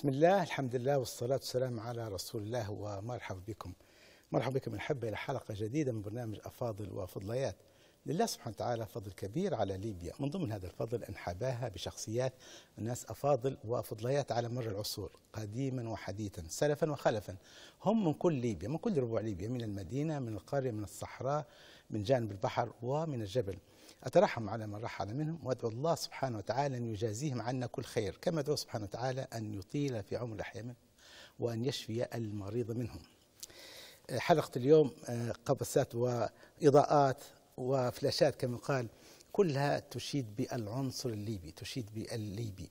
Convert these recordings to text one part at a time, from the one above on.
بسم الله الحمد لله والصلاة والسلام على رسول الله ومرحبا بكم مرحبا بكم الأحبة إلى حلقة جديدة من برنامج أفاضل وفضليات لله سبحانه وتعالى فضل كبير على ليبيا من ضمن هذا الفضل أن حباها بشخصيات الناس أفاضل وفضليات على مر العصور قديما وحديثا سلفا وخلفا هم من كل ليبيا من كل ربوع ليبيا من المدينة من القرية من الصحراء من جانب البحر ومن الجبل أترحم على من رحل منهم وأدعو الله سبحانه وتعالى أن يجازيهم عنا كل خير كما أدعو سبحانه وتعالى أن يطيل في عمر أحيانا وأن يشفي المريض منهم آه، حلقة اليوم آه، قبسات وإضاءات وفلاشات كما قال كلها تشيد بالعنصر الليبي تشيد بالليبي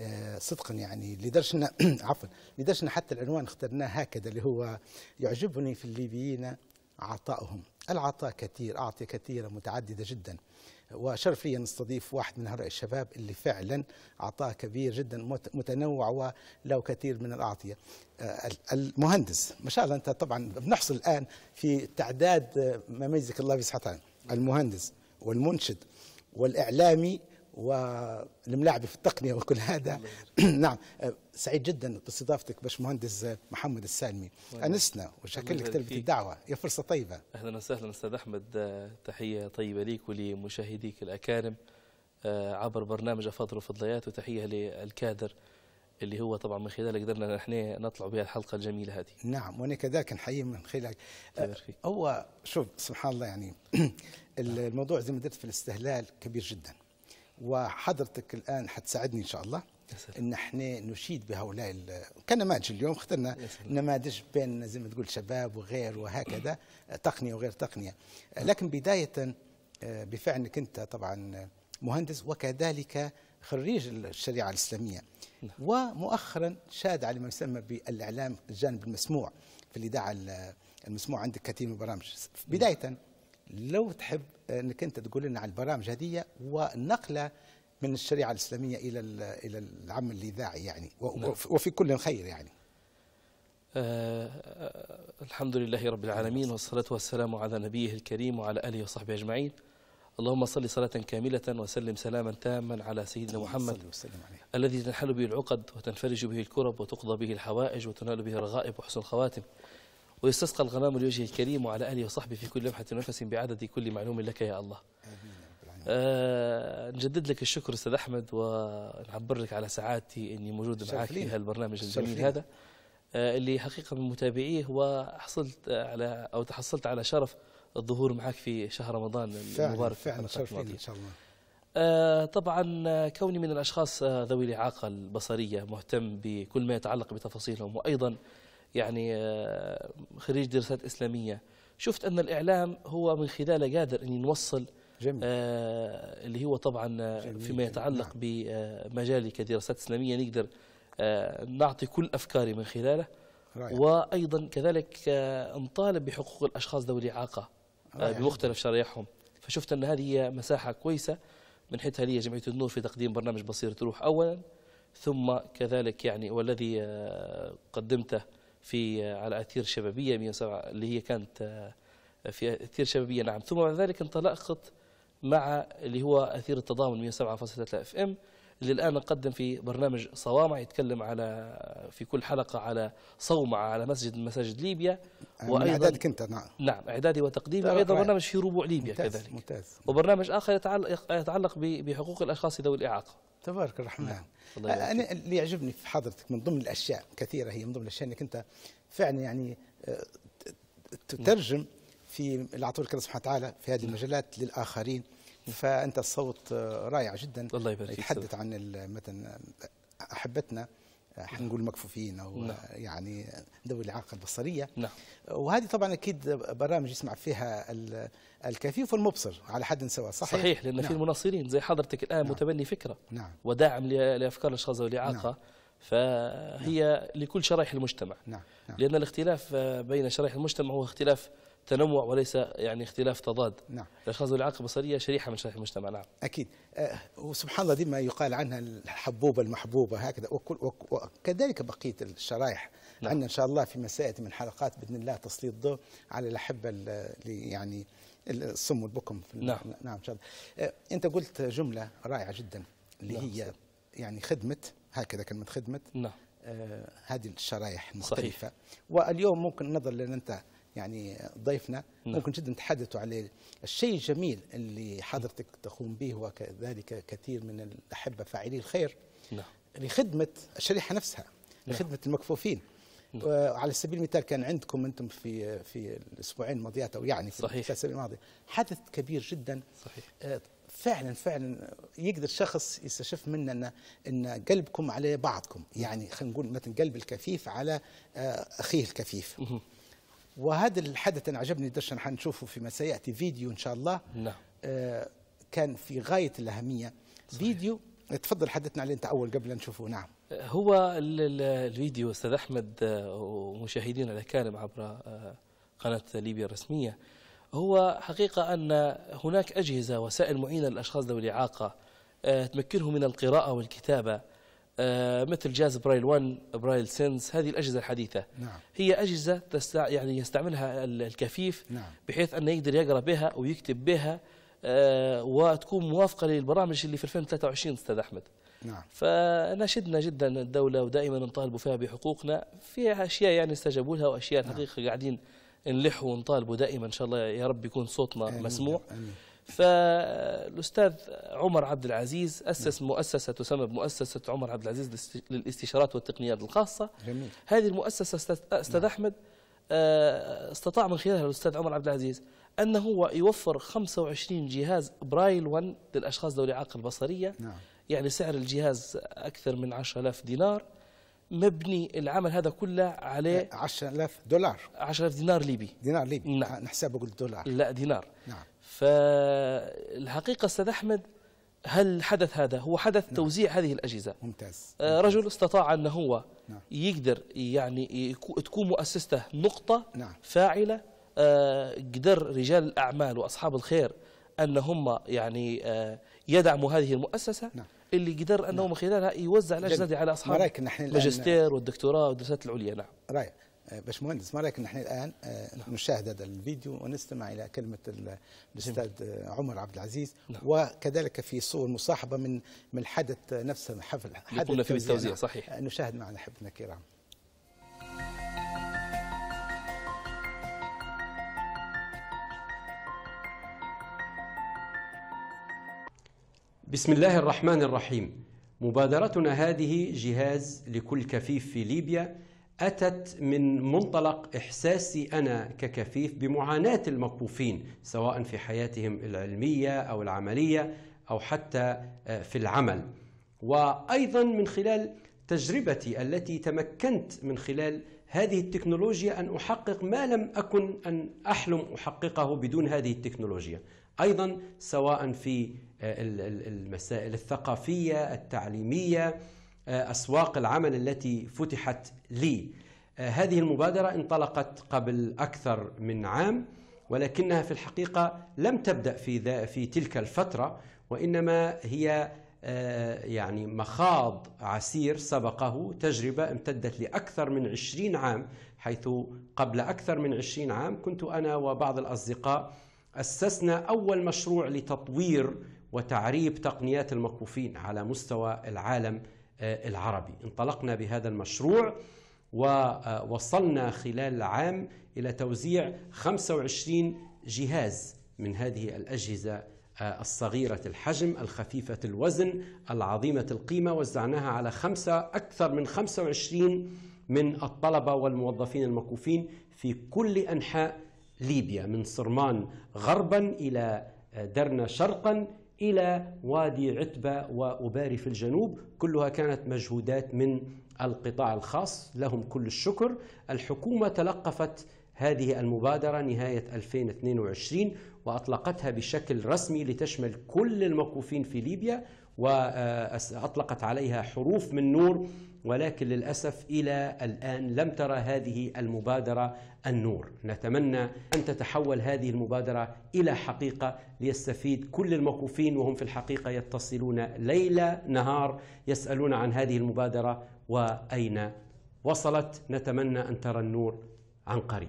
آه، صدقا يعني لدرجة عفوا لدرجة حتى العنوان اخترناه هكذا اللي هو يعجبني في الليبيين عطائهم العطاء كثير أعطي كثيرة متعددة جدا وشرف لي أن أستضيف واحد من هؤلاء الشباب اللي فعلا عطاء كبير جدا متنوع وله كثير من الأعطية آه، المهندس ما شاء الله أنت طبعا بنحصل الآن في تعداد آه، ما ميزك الله بصحتان المهندس والمنشد والإعلامي والملاعب في التقنيه وكل هذا نعم أه، سعيد جدا باستضافتك باشمهندس محمد السالمي انسنا وشكل لك تلبيه الدعوه يا فرصه طيبه اهلا وسهلا استاذ احمد أه، تحيه طيبه ليك ولمشاهديك الاكارم أه، عبر برنامج افاضل وفضليات وتحيه للكادر اللي هو طبعا من خلاله قدرنا نحن نطلع بها الحلقه الجميله هذه نعم وانا كذلك نحيي من خلالك هو شوف سبحان الله يعني الموضوع زي ما درت في الاستهلال كبير جدا وحضرتك الان حتساعدني ان شاء الله ان احنا نشيد بهؤلاء كنماذج اليوم اخترنا نماذج بين زي ما تقول شباب وغير وهكذا تقنيه وغير تقنيه لكن بدايه آه، بفعلك انت طبعا مهندس وكذلك خريج الشريعه الاسلاميه نعم. ومؤخرا شاد على ما يسمى بالاعلام الجانب المسموع في الاذاعه المسموع عندك كثير من البرامج نعم. بدايه لو تحب انك انت تقول لنا على البرامج هذه ونقله من الشريعه الاسلاميه الى الى العمل الاذاعي يعني نعم. وفي كل خير يعني. آه،, أه الحمد لله رب العالمين والصلاه والسلام على نبيه الكريم وعلى اله وصحبه اجمعين. اللهم صل صلاة كاملة وسلم سلاما تاما على سيدنا محمد الذي تنحل به العقد وتنفرج به الكرب وتقضى به الحوائج وتنال به الرغائب وحسن الخواتم ويستسقى الغمام لوجهه الكريم وعلى أهله وصحبه في كل لمحة ونفس بعدد كل معلوم لك يا الله آه نجدد لك الشكر استاذ احمد ونعبر لك على سعادتي اني موجود معك في هالبرنامج الجميل هذا آه اللي حقيقه من متابعيه وحصلت على او تحصلت على شرف الظهور معك في شهر رمضان فعلا المبارك فعلا شرفين ان شاء الله آه طبعا كوني من الاشخاص آه، ذوي الاعاقه البصريه مهتم بكل ما يتعلق بتفاصيلهم وايضا يعني آه، خريج دراسات إسلامية شفت أن الإعلام هو من خلاله قادر أن يوصل جميل. آه اللي هو طبعا آه، جميل. فيما يتعلق نعم. بمجالي كدراسات إسلامية نقدر آه نعطي كل أفكاري من خلاله رأيك. وأيضا كذلك آه نطالب بحقوق الأشخاص ذوي الإعاقة آه بمختلف شرائحهم فشفت أن هذه مساحة كويسة من حيث هي جمعية النور في تقديم برنامج بصيرة روح أولا ثم كذلك يعني والذي آه، قدمته في آه، على اثير شبابيه 107 اللي هي كانت آه، في اثير شبابيه نعم ثم بعد ذلك انطلقت مع اللي هو اثير التضامن 107.3 اف ام اللي الآن نقدم في برنامج صوامع يتكلم على في كل حلقة على صومعة على مسجد من مساجد ليبيا وأيضا إعدادك أنت نعم نعم إعدادي وتقديمي طيب، أيضا برنامج في ربوع ليبيا ممتاز كذلك ممتاز وبرنامج آخر يتعلق, يتعلق بحقوق الأشخاص ذوي الإعاقة تبارك الرحمن نعم. أنا اللي يعجبني في حضرتك من ضمن الأشياء كثيرة هي من ضمن الأشياء أنك أنت فعلا يعني آه، تترجم في العطور كذا سبحانه وتعالى في هذه نعم. المجالات للآخرين فانت الصوت رائع جدا الله يبارك فيك يتحدث عن مثلا احبتنا نعم. حنقول مكفوفين او نعم. يعني ذوي الاعاقه البصريه نعم. وهذه طبعا اكيد برامج يسمع فيها الكفيف والمبصر على حد سواء صحيح صحيح لان نعم. في المناصرين زي حضرتك الان نعم. متبني فكره نعم. وداعم لافكار الاشخاص ذوي الاعاقه نعم. فهي نعم. لكل شرائح المجتمع نعم. نعم. لان الاختلاف بين شرائح المجتمع هو اختلاف تنوع وليس يعني اختلاف تضاد نعم الاشخاص ذوي الاعاقه البصريه شريحه من شرائح المجتمع نعم اكيد أه وسبحان الله دي ما يقال عنها الحبوبه المحبوبه هكذا وكل وكذلك بقيه الشرائح نعم. عندنا ان شاء الله في مسائل من حلقات باذن الله تسليط ضوء على الاحبه اللي يعني الصم والبكم في نعم نعم ان شاء الله أه انت قلت جمله رائعه جدا اللي نعم. هي يعني خدمه هكذا كلمه خدمه نعم أه، هذه الشرائح المختلفه صحيح. واليوم ممكن نظرا لان انت يعني ضيفنا نعم. ممكن جدا نتحدثوا عليه الشيء الجميل اللي حضرتك تقوم به وكذلك كثير من الأحبة فاعلي الخير نعم. لخدمة الشريحة نفسها نعم. لخدمة المكفوفين نعم. وعلى سبيل المثال كان عندكم أنتم في في الأسبوعين الماضيات أو يعني في صحيح. الأسابيع الماضية حدث كبير جدا صحيح. آه، فعلا فعلا يقدر شخص يستشف منا ان ان قلبكم على بعضكم نعم. يعني خلينا نقول مثلا قلب الكفيف على آه، اخيه الكفيف وهذا الحدث انا عجبني درشا حنشوفه فيما سياتي فيديو ان شاء الله نعم آه كان في غايه الاهميه صحيح. فيديو تفضل حدثنا عليه انت اول قبل نشوفه نعم آه، هو الفيديو استاذ احمد آه، ومشاهدينا الاكارم عبر آه، قناه ليبيا الرسميه هو حقيقه ان هناك اجهزه وسائل معينه للاشخاص ذوي الاعاقه تمكنهم من القراءه والكتابه آه، مثل جهاز برايل 1 برايل سينس هذه الأجهزة الحديثة نعم. هي أجهزة تستع يعني يستعملها الكفيف نعم. بحيث أنه يقدر يقرأ بها ويكتب بها آه، وتكون موافقة للبرامج اللي في 2023 أستاذ أحمد نعم. فناشدنا جدا الدولة ودائما نطالب فيها بحقوقنا في أشياء يعني استجابوا لها وأشياء نعم. حقيقة قاعدين نلح ونطالبوا دائما إن شاء الله يا رب يكون صوتنا أمين مسموع أمين. فالاستاذ عمر عبد العزيز اسس نعم. مؤسسه تسمى بمؤسسه عمر عبد العزيز للاستشارات والتقنيات الخاصه جميل. هذه المؤسسه استاذ نعم. احمد آه، استطاع من خلالها الاستاذ عمر عبد العزيز ان هو يوفر 25 جهاز برايل 1 للاشخاص ذوي الاعاقه البصريه نعم. يعني سعر الجهاز اكثر من 10000 دينار مبني العمل هذا كله عليه 10000 دولار 10000 دينار ليبي دينار ليبي نعم. نحسبه دولار لا دينار نعم فالحقيقة أستاذ أحمد هل حدث هذا هو حدث نعم. توزيع هذه الأجهزة ممتاز, آه، ممتاز. رجل استطاع أن هو نعم. يقدر يعني تكون مؤسسته نقطة نعم. فاعلة آه، قدر رجال الأعمال وأصحاب الخير أن هم يعني آه، يدعموا هذه المؤسسة نعم. اللي قدر أنه نعم. من خلالها يوزع الأجهزة على أصحاب الماجستير والدكتوراه والدراسات العليا نعم رأيك آه، باشمهندس ما رايك ان احنا الان آه، نشاهد هذا الفيديو ونستمع الى كلمه الاستاذ آه، عمر عبد العزيز نعم. وكذلك في صور مصاحبه من من الحدث نفسه حفل حدث في التوزيع صحيح نشاهد معنا احبتنا الكرام بسم الله الرحمن الرحيم مبادرتنا هذه جهاز لكل كفيف في ليبيا أتت من منطلق إحساسي أنا ككفيف بمعاناة المكفوفين سواء في حياتهم العلمية أو العملية أو حتى آه، في العمل وأيضا من خلال تجربتي التي تمكنت من خلال هذه التكنولوجيا أن أحقق ما لم أكن أن أحلم أحققه بدون هذه التكنولوجيا أيضا سواء في آه، المسائل الثقافية التعليمية آه، أسواق العمل التي فتحت لي آه، هذه المبادرة انطلقت قبل أكثر من عام ولكنها في الحقيقة لم تبدأ في, في تلك الفترة وإنما هي آه، يعني مخاض عسير سبقه تجربة امتدت لأكثر من عشرين عام حيث قبل أكثر من عشرين عام كنت أنا وبعض الأصدقاء أسسنا أول مشروع لتطوير وتعريب تقنيات المكفوفين على مستوى العالم آه، العربي انطلقنا بهذا المشروع ووصلنا آه، خلال العام إلى توزيع 25 جهاز من هذه الأجهزة آه، الصغيرة الحجم الخفيفة الوزن العظيمة القيمة وزعناها على خمسة أكثر من 25 من الطلبة والموظفين المكوفين في كل أنحاء ليبيا من صرمان غربا إلى درنا شرقا إلى وادي عتبة وأباري في الجنوب كلها كانت مجهودات من القطاع الخاص لهم كل الشكر الحكومة تلقفت هذه المبادرة نهاية 2022 وأطلقتها بشكل رسمي لتشمل كل الموقوفين في ليبيا وأطلقت عليها حروف من نور ولكن للأسف إلى الآن لم ترى هذه المبادرة النور نتمنى أن تتحول هذه المبادرة إلى حقيقة ليستفيد كل الموقوفين وهم في الحقيقة يتصلون ليل نهار يسألون عن هذه المبادرة وأين وصلت نتمنى أن ترى النور عن قريب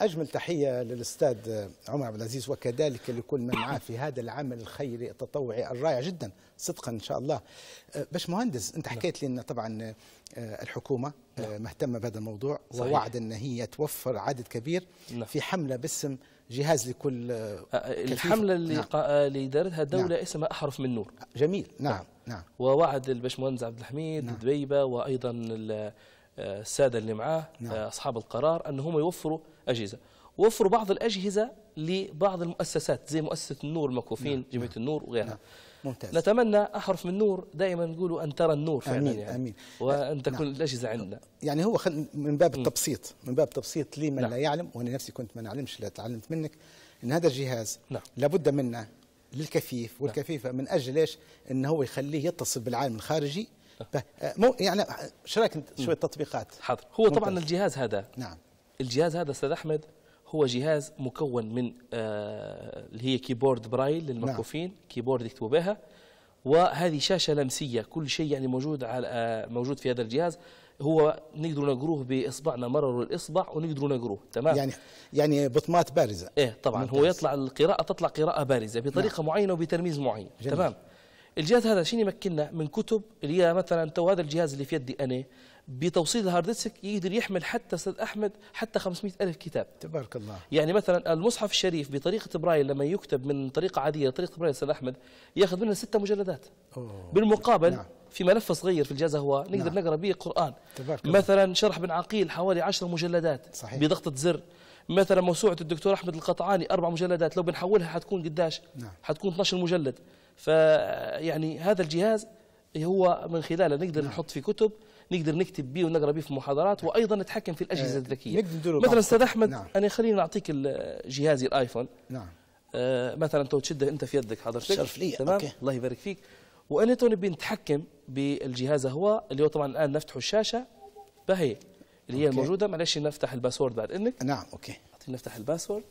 أجمل تحية للأستاذ عمر عبد العزيز وكذلك لكل من معاه في هذا العمل الخيري التطوعي الرائع جدا صدقا إن شاء الله أه، باش مهندس أنت حكيت لي أن طبعا أه، الحكومة أه، نعم. مهتمة بهذا الموضوع صحيح. ووعد أن هي توفر عدد كبير نعم. في حملة باسم جهاز لكل الحملة اللي, نعم. دارتها الدولة نعم. اسمها أحرف من نور جميل نعم نعم ووعد الباشمهندس عبد الحميد نعم. دبيبة وأيضا السادة اللي معاه نعم. أصحاب القرار أن هم يوفروا أجهزة وفروا بعض الأجهزة لبعض المؤسسات زي مؤسسة النور المكوفين نعم. جمعية نعم، النور وغيرها نعم. ممتاز نتمنى أحرف من نور دائما نقولوا أن ترى النور فعلا آمين يعني آمين وأن تكون نعم. الأجهزة عندنا يعني هو من باب التبسيط من باب التبسيط لمن نعم. لا يعلم وأنا نفسي كنت ما نعلمش لا تعلمت منك أن هذا الجهاز نعم. لابد منه للكفيف نعم. والكفيفة من أجل إيش أن هو يخليه يتصل بالعالم الخارجي نعم. آه، مو يعني آه، شو رايك شويه تطبيقات حاضر هو ممتاز. طبعا الجهاز هذا نعم الجهاز هذا استاذ احمد هو جهاز مكون من آه، اللي هي كيبورد برايل للمكوفين نعم. كيبورد يكتبوا بها وهذه شاشه لمسيه كل شيء يعني موجود على آه، موجود في هذا الجهاز هو نقدروا نقروه باصبعنا مرر الاصبع ونقدروا نقروه تمام يعني يعني بطمات بارزه ايه طبعا ممتاز. هو يطلع القراءه تطلع قراءه بارزه بطريقه نعم. معينه وبترميز معين جميل. تمام الجهاز هذا شنو يمكننا من كتب اللي هي مثلا تو هذا الجهاز اللي في يدي انا بتوصيل الهارد ديسك يقدر يحمل حتى استاذ احمد حتى 500 الف كتاب تبارك الله يعني مثلا المصحف الشريف بطريقه برايل لما يكتب من طريقه عاديه لطريقه برايل استاذ احمد ياخذ منه ستة مجلدات أوه. بالمقابل نعم. في ملف صغير في الجهاز هو نعم. نقدر نعم. نقرا به قران تبارك مثلا الله. شرح بن عقيل حوالي 10 مجلدات صحيح. بضغطه زر مثلا موسوعه الدكتور احمد القطعاني اربع مجلدات لو بنحولها حتكون قداش نعم. حتكون 12 مجلد فيعني هذا الجهاز هو من خلاله نقدر نعم. نحط في كتب نقدر نكتب به ونقرا به في محاضرات وايضا نتحكم في الاجهزه آه، الذكيه مثلا استاذ احمد نعم. انا خليني اعطيك جهازي الايفون نعم آه مثلا تو تشده انت في يدك حضرتك شرف لي تمام أوكي. الله يبارك فيك وانا تو نبي نتحكم بالجهاز هو اللي هو طبعا الان نفتح الشاشه بهي اللي هي أوكي. الموجوده معلش نفتح الباسورد بعد اذنك نعم اوكي نفتح الباسورد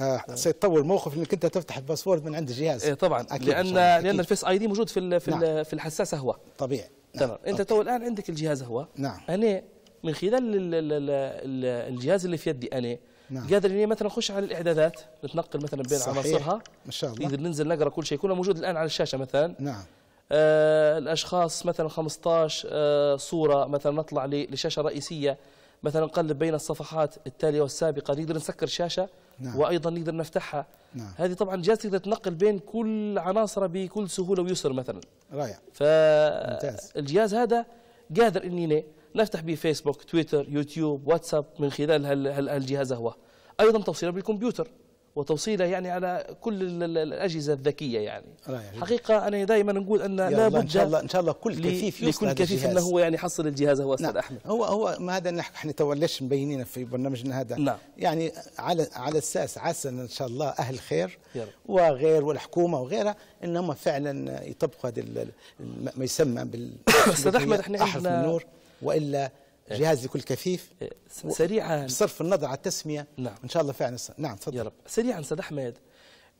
آه سيتطور الموقف انك انت تفتح الباسورد من عند الجهاز ايه طبعا لان لان الفيس اي دي موجود في في, نعم. في الحساسه هو طبيعي تمام نعم. انت تو الان عندك الجهاز هو نعم انا من خلال الجهاز اللي في يدي انا نعم. قادر اني مثلا اخش على الاعدادات نتنقل مثلا بين عناصرها ما شاء الله نقدر ننزل نقرا كل شيء كله موجود الان على الشاشه مثلا نعم آه الاشخاص مثلا 15 آه صوره مثلا نطلع لشاشه رئيسيه مثلا نقلب بين الصفحات التالية والسابقة نقدر نسكر الشاشة نعم. وأيضا نقدر نفتحها نعم. هذه طبعا جهاز تقدر تنقل بين كل عناصر بكل سهولة ويسر مثلا رائع فالجهاز هذا قادر أني نفتح به فيسبوك تويتر يوتيوب واتساب من خلال هالجهاز هو أيضا توصيله بالكمبيوتر وتوصيله يعني على كل الاجهزه الذكيه يعني حقيقه انا دائما نقول ان لابد ان شاء الله ان شاء الله كل كفيف لكل كفيف انه هو يعني يحصل الجهاز هو استاذ نعم. احمد هو هو ما هذا نحن احنا تو ليش مبينين في برنامجنا هذا نعم يعني على على اساس عسى ان شاء الله اهل خير وغير والحكومه وغيرها ان هم فعلا يطبقوا هذا ما يسمى بال استاذ احمد احنا احرف النور والا إيه. جهاز لكل كفيف إيه. سريعا بصرف النظر على التسميه نعم ان شاء الله فعلا نعم تفضل يا رب سريعا استاذ احمد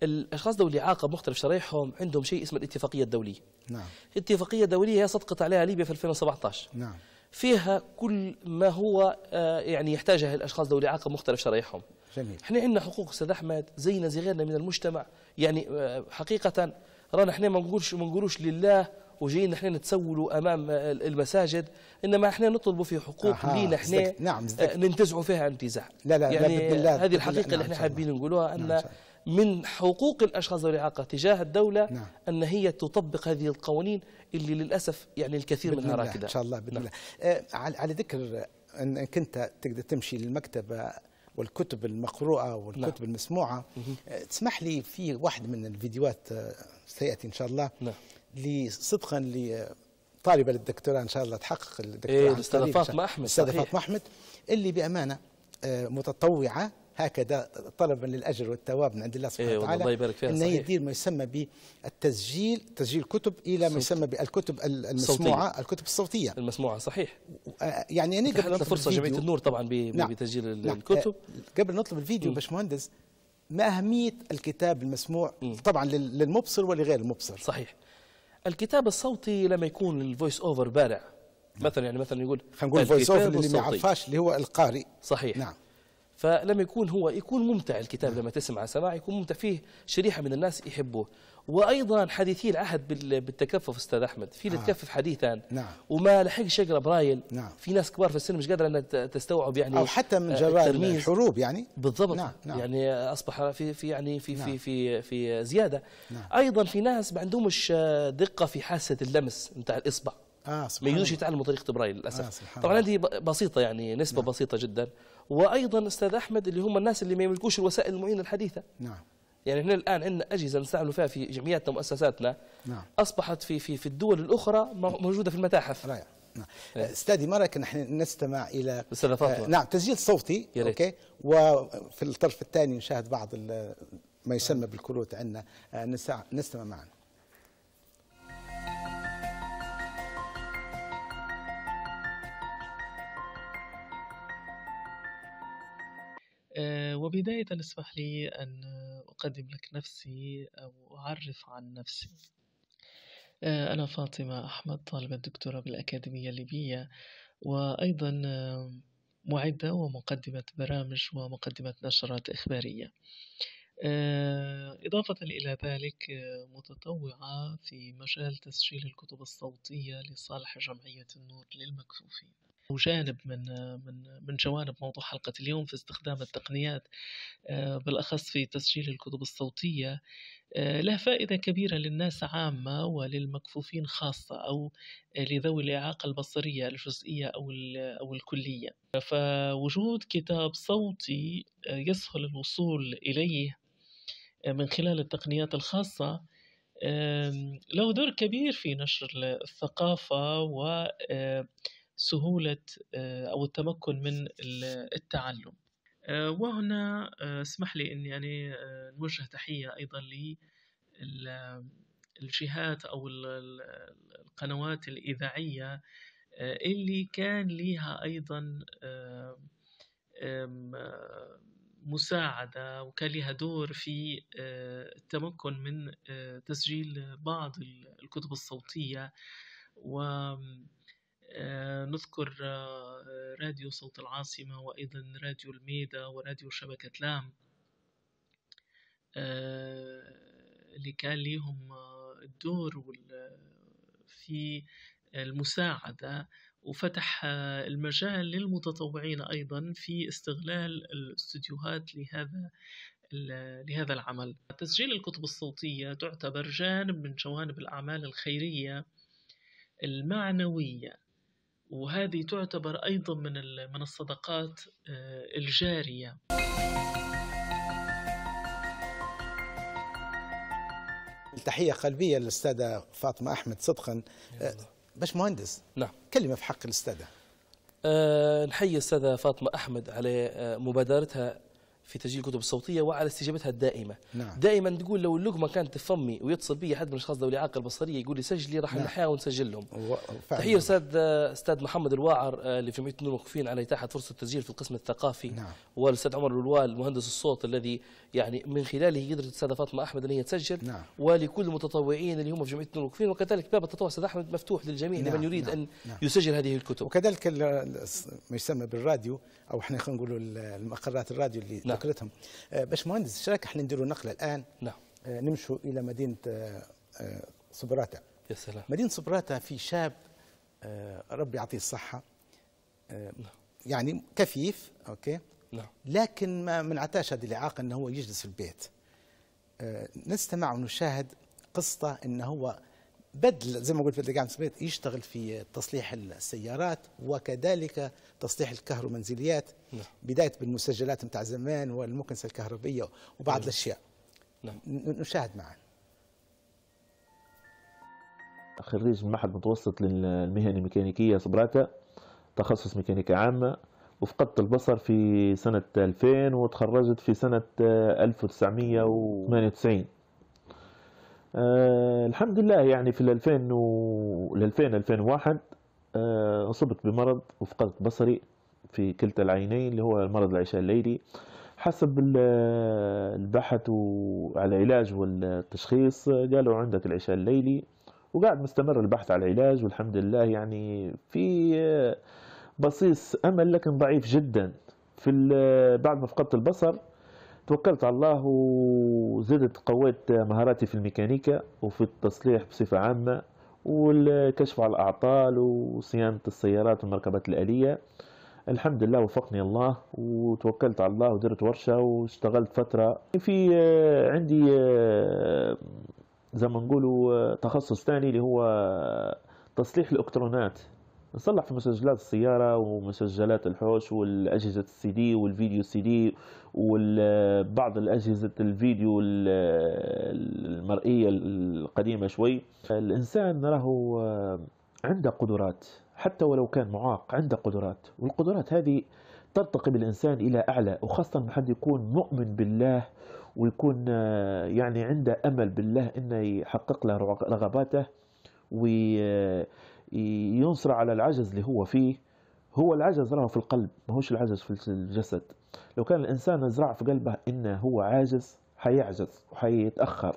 الاشخاص ذوي الاعاقه بمختلف شرايحهم عندهم شيء اسمه الاتفاقيه الدوليه نعم الاتفاقيه الدوليه هي صدقت عليها ليبيا في 2017 نعم فيها كل ما هو آه، يعني يحتاجه الاشخاص ذوي الاعاقه بمختلف شرايحهم جميل احنا عندنا حقوق استاذ احمد زينا زي غيرنا من المجتمع يعني آه، حقيقه رانا احنا ما نقولش ما نقولوش لله وجايين نحن نتسولوا امام المساجد انما احنا نطلبوا في حقوق لينا احنا نعم آه، ننتزعوا فيها انتزاع لا لا يعني لا هذه الحقيقه اللي نعم، احنا حابين نقولوها نعم، ان نعم من حقوق الاشخاص ذوي الاعاقه تجاه الدوله نعم. ان هي تطبق هذه القوانين اللي للاسف يعني الكثير منها راكده ان شاء الله باذن الله نعم. آه، على ذكر انك انت تقدر تمشي للمكتبه والكتب المقروءه والكتب نعم. المسموعه آه، تسمح لي في واحد من الفيديوهات سياتي ان شاء الله نعم. صدقا لطالبه للدكتوراه ان شاء الله تحقق الدكتوراه إيه الاستاذه فاطمه احمد الاستاذه فاطمه احمد اللي بامانه آه، متطوعه هكذا طلبا للاجر والتواب من عند الله سبحانه إيه، وتعالى الله يبارك فيها ان يدير ما يسمى بالتسجيل تسجيل كتب الى ما يسمى بالكتب المسموعه صوتية. الكتب الصوتيه المسموعه صحيح آه، يعني انا قبل فرصه جمعيه النور طبعا نعم. بتسجيل نعم. الكتب آه، قبل نطلب الفيديو باشمهندس ما اهميه الكتاب المسموع م. طبعا للمبصر ولغير المبصر صحيح الكتاب الصوتي لما يكون الفويس اوفر بارع نعم. مثلا يعني مثلا يقول خلينا نقول الفويس اوفر اللي ما يعرفهاش اللي هو القارئ صحيح نعم فلما يكون هو يكون ممتع الكتاب لما تسمع سماع يكون ممتع فيه شريحه من الناس يحبوه وايضا حديثي العهد بالتكفف استاذ احمد في اللي آه. تكفف حديثا نعم. وما لحقش يقرا برايل نعم. في ناس كبار في السن مش قادره انها تستوعب يعني او حتى من آه، جرائم الحروب يعني بالضبط نعم. نعم. يعني اصبح في في يعني في نعم. في في في زياده نعم. ايضا في ناس ما عندهمش آه، دقه في حاسه اللمس نتاع الاصبع آه ما يقدروش يتعلموا طريقه برايل للاسف آه طبعا هذه بسيطه يعني نسبه نعم. بسيطه جدا وايضا استاذ احمد اللي هم الناس اللي ما يملكوش الوسائل المعينه الحديثه نعم يعني هنا الان عندنا اجهزه نستعمل فيها في جمعياتنا ومؤسساتنا نعم. اصبحت في في في الدول الاخرى موجوده في المتاحف رائع نعم. إيه. استاذي ما رايك نحن نستمع الى آه، فاطمه نعم تسجيل صوتي اوكي وفي الطرف الثاني نشاهد بعض ما يسمى بالكروت عندنا آه، نستمع معنا آه، وبداية اسمح لي أن أقدم لك نفسي أو أعرف عن نفسي آه، أنا فاطمة أحمد طالبة دكتورة بالأكاديمية الليبية وأيضا معدة ومقدمة برامج ومقدمة نشرات إخبارية آه، إضافة إلى ذلك متطوعة في مجال تسجيل الكتب الصوتية لصالح جمعية النور للمكفوفين وجانب من من من جوانب موضوع حلقة اليوم في استخدام التقنيات آه، بالأخص في تسجيل الكتب الصوتية آه، له فائدة كبيرة للناس عامة وللمكفوفين خاصة أو آه، لذوي الإعاقة البصرية الجزئية أو أو الكلية فوجود كتاب صوتي يسهل الوصول إليه من خلال التقنيات الخاصة له دور كبير في نشر الثقافة و سهولة آه، أو التمكن من التعلم آه، وهنا آه، اسمح لي أني يعني نوجه تحية أيضا للجهات أو القنوات الإذاعية اللي كان لها أيضا مساعدة وكان لها دور في التمكن من تسجيل بعض الكتب الصوتية و آه، نذكر آه، آه، راديو صوت العاصمة وأيضا راديو الميدا وراديو شبكة لام اللي كان ليهم الدور في المساعدة وفتح المجال للمتطوعين أيضا في استغلال الاستديوهات لهذا لهذا العمل تسجيل الكتب الصوتية تعتبر جانب من جوانب الأعمال الخيرية المعنوية وهذه تعتبر أيضا من من الصدقات آه، الجارية تحية قلبية للأستاذة فاطمة أحمد صدقا آه، باش مهندس نعم كلمة في حق الأستاذة أه نحيي الأستاذة فاطمة أحمد على آه، مبادرتها في تسجيل الكتب الصوتيه وعلى استجابتها الدائمه نعم. دائما تقول لو اللقمه كانت في فمي ويتصل بي حد من الاشخاص ذوي الاعاقه البصريه يقول لي سجلي راح نعم. ونسجل لهم تحيه استاذ استاذ محمد الواعر آه، اللي في جمعيه النور وقفين على اتاحه فرصه التسجيل في القسم الثقافي نعم. والاستاذ عمر الولوال مهندس الصوت الذي يعني من خلاله قدرت الاستاذه فاطمه احمد ان هي تسجل نعم. ولكل المتطوعين اللي هم في جمعيه النور وقفين وكذلك باب التطوع استاذ احمد مفتوح للجميع نعم. لمن يريد نعم. ان نعم. يسجل هذه الكتب وكذلك ما يسمى بالراديو او احنا خلينا نقولوا المقرات الراديو اللي نعم. آه، مهندس ايش رايك احنا نديروا نقله الان نعم نمشوا الى مدينه صبراتا آه، يا سلام مدينه صبراتا في شاب ربي يعطيه الصحه يعني كفيف اوكي نعم لكن ما منعتاش هذه الاعاقه انه هو يجلس في البيت نستمع ونشاهد قصته انه هو بدل زي ما قلت بدل قام سميت يشتغل في تصليح السيارات وكذلك تصليح الكهرومنزليات نعم. بدايه بالمسجلات نتاع زمان والمكنسه الكهربيه وبعض نعم. الاشياء نعم. نشاهد معا خريج معهد متوسط للمهن الميكانيكيه صبراتا تخصص ميكانيكا عامه وفقدت البصر في سنة 2000 وتخرجت في سنة 1998 أه الحمد لله يعني في 2000 و 2000 2001 أه أصبت بمرض وفقدت بصري في كلتا العينين اللي هو مرض العشاء الليلي حسب البحث على العلاج والتشخيص قالوا عندك العشاء الليلي وقاعد مستمر البحث على العلاج والحمد لله يعني في آه، بصيص امل لكن ضعيف جدا في بعد ما فقدت البصر توكلت على الله وزدت قويت مهاراتي في الميكانيكا وفي التصليح بصفة عامة والكشف على الأعطال وصيانة السيارات والمركبات الآلية الحمد لله وفقني الله وتوكلت على الله ودرت ورشة واشتغلت فترة في عندي زي ما نقولوا تخصص ثاني اللي هو تصليح الإلكترونات نصلح في مسجلات السيارة ومسجلات الحوش والأجهزة السي دي والفيديو سي دي وبعض الأجهزة الفيديو المرئية القديمة شوي الإنسان راهو آه، عنده قدرات حتى ولو كان معاق عنده قدرات والقدرات هذه ترتقي بالإنسان إلى أعلى وخاصة حد يكون مؤمن بالله ويكون آه، يعني عنده أمل بالله أنه يحقق له رغباته وي آه، ينصر على العجز اللي هو فيه هو العجز راه في القلب ماهوش العجز في الجسد لو كان الانسان زرع في قلبه انه هو عاجز حيعجز وحيتاخر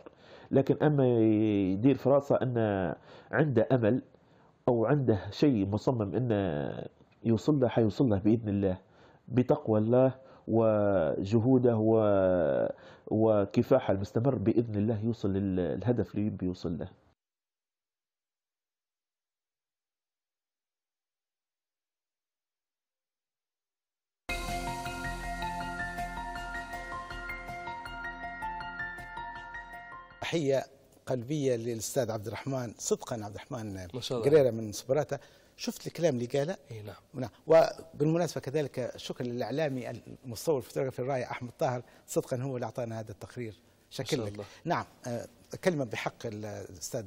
لكن اما يدير في راسه انه عنده امل او عنده شيء مصمم انه يوصل له حيوصل له باذن الله بتقوى الله وجهوده و... وكفاحه المستمر باذن الله يوصل للهدف اللي يبي يوصل له تحيه قلبيه للاستاذ عبد الرحمن صدقا عبد الرحمن قريره من صبراته شفت الكلام اللي قاله اي نعم وبالمناسبه كذلك شكر للاعلامي المصور الفوتوغرافي الرائع احمد طاهر صدقا هو اللي اعطانا هذا التقرير شكل لك نعم آه، كلمه بحق الاستاذ